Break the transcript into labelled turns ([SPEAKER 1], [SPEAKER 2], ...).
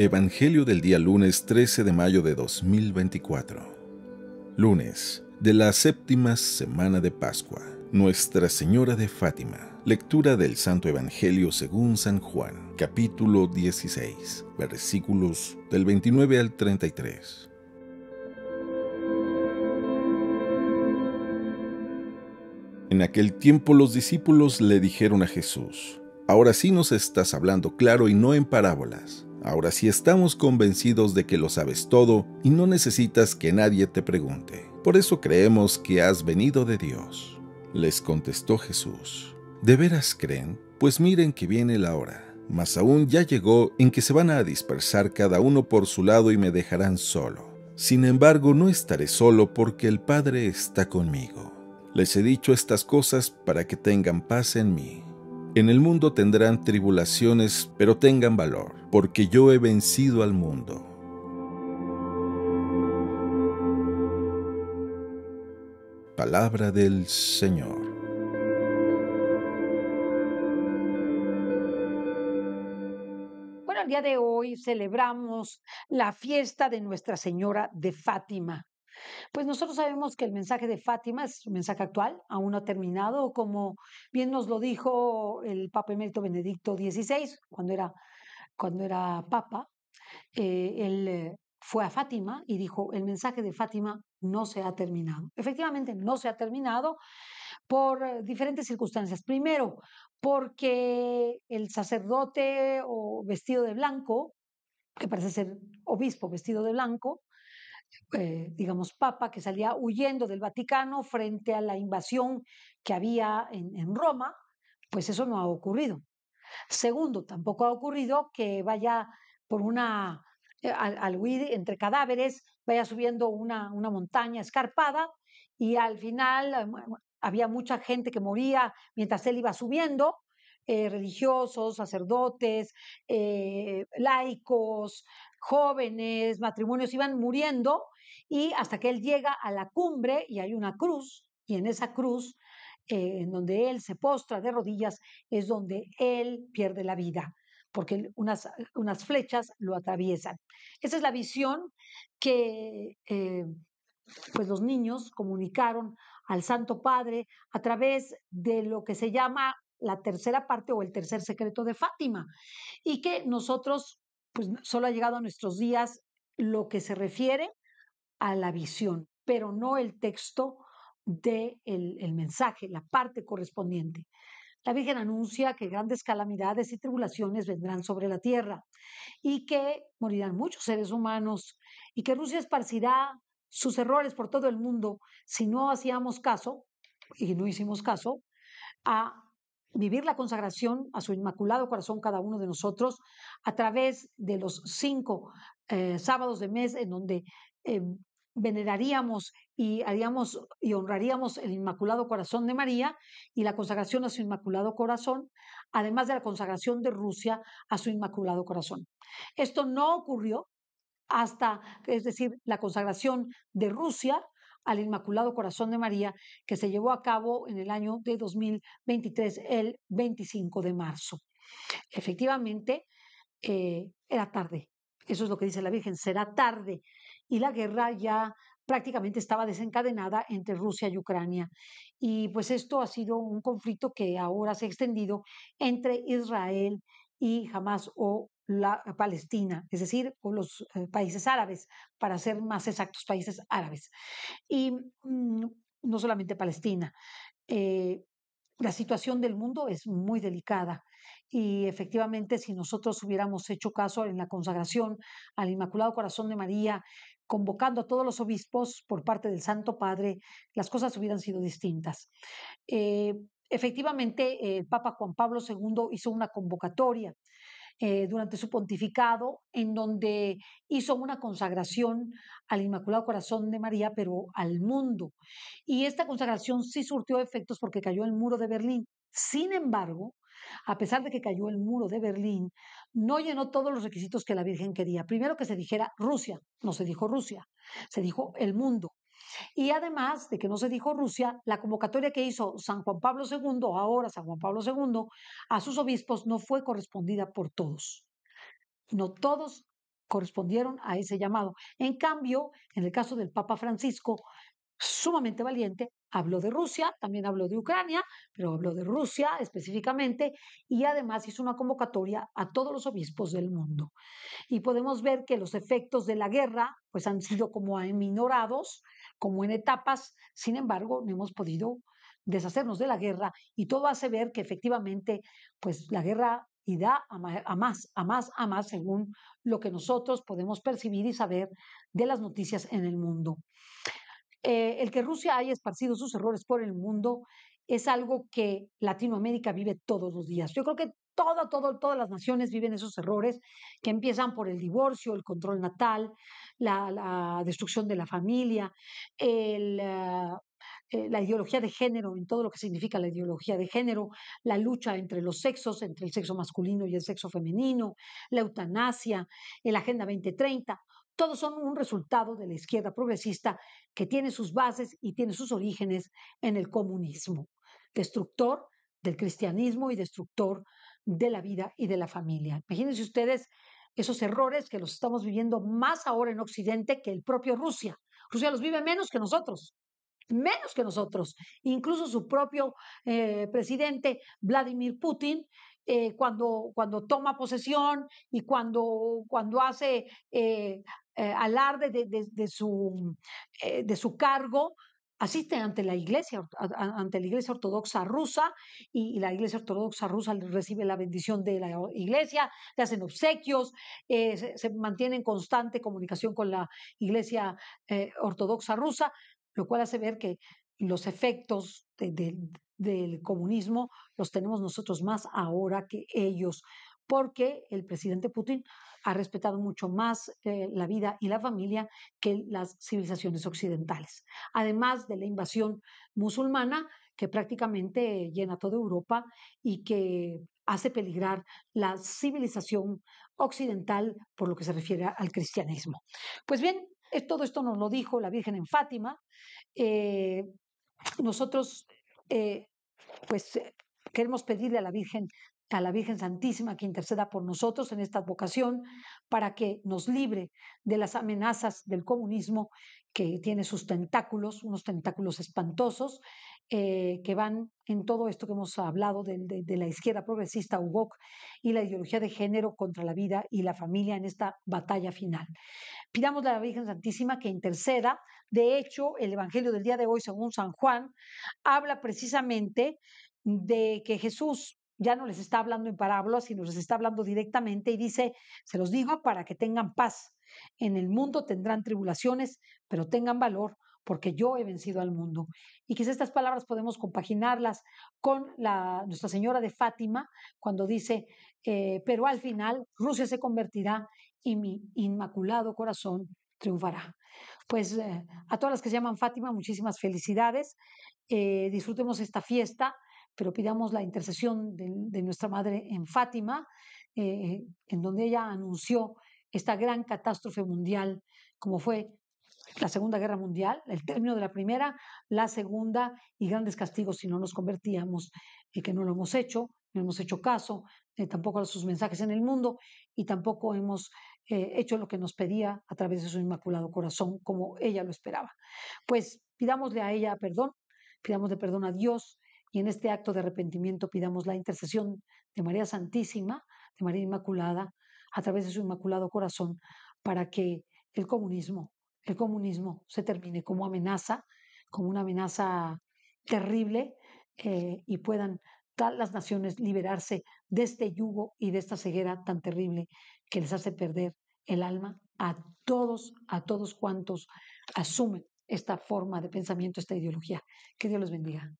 [SPEAKER 1] Evangelio del día lunes 13 de mayo de 2024. Lunes de la séptima semana de Pascua. Nuestra Señora de Fátima. Lectura del Santo Evangelio según San Juan, capítulo 16, versículos del 29 al 33. En aquel tiempo los discípulos le dijeron a Jesús, Ahora sí nos estás hablando claro y no en parábolas. Ahora sí estamos convencidos de que lo sabes todo y no necesitas que nadie te pregunte. Por eso creemos que has venido de Dios. Les contestó Jesús. ¿De veras creen? Pues miren que viene la hora. Mas aún ya llegó en que se van a dispersar cada uno por su lado y me dejarán solo. Sin embargo, no estaré solo porque el Padre está conmigo. Les he dicho estas cosas para que tengan paz en mí. En el mundo tendrán tribulaciones, pero tengan valor, porque yo he vencido al mundo. Palabra del Señor.
[SPEAKER 2] Bueno, el día de hoy celebramos la fiesta de Nuestra Señora de Fátima. Pues nosotros sabemos que el mensaje de Fátima es un mensaje actual, aún no ha terminado, como bien nos lo dijo el Papa Emérito Benedicto XVI, cuando era, cuando era Papa, eh, él eh, fue a Fátima y dijo, el mensaje de Fátima no se ha terminado. Efectivamente, no se ha terminado por eh, diferentes circunstancias. Primero, porque el sacerdote o vestido de blanco, que parece ser obispo vestido de blanco, eh, digamos, papa que salía huyendo del Vaticano frente a la invasión que había en, Roma, pues eso no ha ocurrido. Segundo, tampoco ha ocurrido que vaya por una, eh, al, huir entre cadáveres, vaya subiendo una, una montaña escarpada y al final eh, había mucha gente que moría mientras él iba subiendo, religiosos, sacerdotes, laicos, jóvenes, matrimonios iban muriendo y hasta que él llega a la cumbre y hay una cruz y en esa cruz eh, en donde él se postra de rodillas es donde él pierde la vida porque unas, flechas lo atraviesan. Esa es la visión que eh, pues los niños comunicaron al Santo Padre a través de lo que se llama la tercera parte o el tercer secreto de Fátima y que nosotros pues solo ha llegado a nuestros días lo que se refiere a la visión, pero no el texto del el mensaje, la parte correspondiente. La Virgen anuncia que grandes calamidades y tribulaciones vendrán sobre la tierra y que morirán muchos seres humanos y que Rusia esparcirá sus errores por todo el mundo si no hacíamos caso, y no hicimos caso, a vivir la consagración a su inmaculado corazón cada uno de nosotros a través de los cinco eh, sábados de mes en donde eh, veneraríamos y haríamos y honraríamos el Inmaculado Corazón de María y la consagración a su Inmaculado Corazón, además de la consagración de Rusia a su Inmaculado Corazón. Esto no ocurrió hasta, es decir, la consagración de Rusia al Inmaculado Corazón de María, que se llevó a cabo en el año de 2023, el 25 de marzo. Efectivamente, eh, era tarde. Eso es lo que dice la Virgen, será tarde. Y la guerra ya prácticamente estaba desencadenada entre Rusia y Ucrania. Y pues esto ha sido un conflicto que ahora se ha extendido entre Israel y Hamas o la Palestina, es decir, o los eh, países árabes, para ser más exactos, países árabes. Y mm, no solamente Palestina. Eh, la situación del mundo es muy delicada y efectivamente si nosotros hubiéramos hecho caso en la consagración al Inmaculado Corazón de María, convocando a todos los obispos por parte del Santo Padre, las cosas hubieran sido distintas. Eh, efectivamente, el Papa Juan Pablo II hizo una convocatoria eh, durante su pontificado, en donde hizo una consagración al Inmaculado Corazón de María, pero al mundo. Y esta consagración sí surtió efectos porque cayó el muro de Berlín. Sin embargo, a pesar de que cayó el muro de Berlín, no llenó todos los requisitos que la Virgen quería. Primero que se dijera Rusia, no se dijo Rusia, se dijo el mundo. Y además de que no se dijo Rusia, la convocatoria que hizo San Juan Pablo II, ahora San Juan Pablo II, a sus obispos no fue correspondida por todos. No todos correspondieron a ese llamado. En cambio, en el caso del Papa Francisco, sumamente valiente, Habló de Rusia, también habló de Ucrania, pero habló de Rusia específicamente y además hizo una convocatoria a todos los obispos del mundo. Y podemos ver que los efectos de la guerra pues han sido como aminorados, como en etapas, sin embargo, no hemos podido deshacernos de la guerra y todo hace ver que efectivamente pues la guerra y da a más, a más, a más, según lo que nosotros podemos percibir y saber de las noticias en el mundo. Eh, el que Rusia haya esparcido sus errores por el mundo es algo que Latinoamérica vive todos los días. Yo creo que todas las naciones viven esos errores que empiezan por el divorcio, el control natal, la, destrucción de la familia, ah, eh, la ideología de género, en todo lo que significa la ideología de género, la lucha entre los sexos, entre el sexo masculino y el sexo femenino, la eutanasia, la Agenda 2030 todos son un resultado de la izquierda progresista que tiene sus bases y tiene sus orígenes en el comunismo, destructor del cristianismo y destructor de la vida y de la familia. Imagínense ustedes esos errores que los estamos viviendo más ahora en Occidente que el propio Rusia. Rusia los vive menos que nosotros, menos que nosotros. Incluso su propio eh, presidente, Vladimir Putin, eh, cuando, cuando toma posesión y cuando, cuando hace eh, eh, alarde de, su, eh, de su cargo, asiste ante la iglesia, ante la iglesia ortodoxa rusa, y, la iglesia ortodoxa rusa recibe la bendición de la iglesia, le hacen obsequios, eh, se, mantiene en constante comunicación con la iglesia ortodoxa rusa, lo cual hace ver que los efectos del comunismo los tenemos nosotros más ahora que ellos, porque el presidente Putin ha respetado mucho más eh, la vida y la familia que las civilizaciones occidentales. Además de la invasión musulmana que prácticamente llena toda Europa y que hace peligrar la civilización occidental por lo que se refiere al cristianismo. Pues bien, eh, todo esto nos lo dijo la Virgen en Fátima. Eh, nosotros, pues, queremos pedirle a la Virgen a la Virgen Santísima que interceda por nosotros en esta vocación para que nos libre de las amenazas del comunismo que tiene sus tentáculos, unos tentáculos espantosos eh, que van en todo esto que hemos hablado de, de la izquierda progresista UGOC y la ideología de género contra la vida y la familia en esta batalla final. Pidamos a la Virgen Santísima que interceda. De hecho, el Evangelio del día de hoy, según San Juan, habla precisamente de que Jesús ya no les está hablando en parábolas, sino les está hablando directamente y dice, se los digo para que tengan paz. En el mundo tendrán tribulaciones, pero tengan valor, porque yo he vencido al mundo. Y quizás estas palabras podemos compaginarlas con la, Nuestra Señora de Fátima, cuando dice, eh, pero al final Rusia se convertirá y mi inmaculado corazón triunfará. Pues eh, a todas las que se llaman Fátima, muchísimas felicidades. Eh, disfrutemos esta fiesta pero pidamos la intercesión de, nuestra Madre en Fátima, eh, en donde ella anunció esta gran catástrofe mundial, como fue la Segunda Guerra Mundial, el término de la primera, la segunda y grandes castigos si no nos convertíamos, y eh, que no lo hemos hecho, no hemos hecho caso, eh, tampoco a sus mensajes en el mundo y tampoco hemos hecho lo que nos pedía a través de su inmaculado corazón como ella lo esperaba. Pues pidámosle a ella perdón, pidámosle perdón a Dios y en este acto de arrepentimiento pidamos la intercesión de María Santísima, de María Inmaculada, a través de su Inmaculado Corazón, para que el comunismo, el comunismo se termine como amenaza, como una amenaza terrible, eh, y puedan las naciones liberarse de este yugo y de esta ceguera tan terrible que les hace perder el alma a todos, a todos cuantos asumen esta forma de pensamiento, esta ideología. Que Dios los bendiga.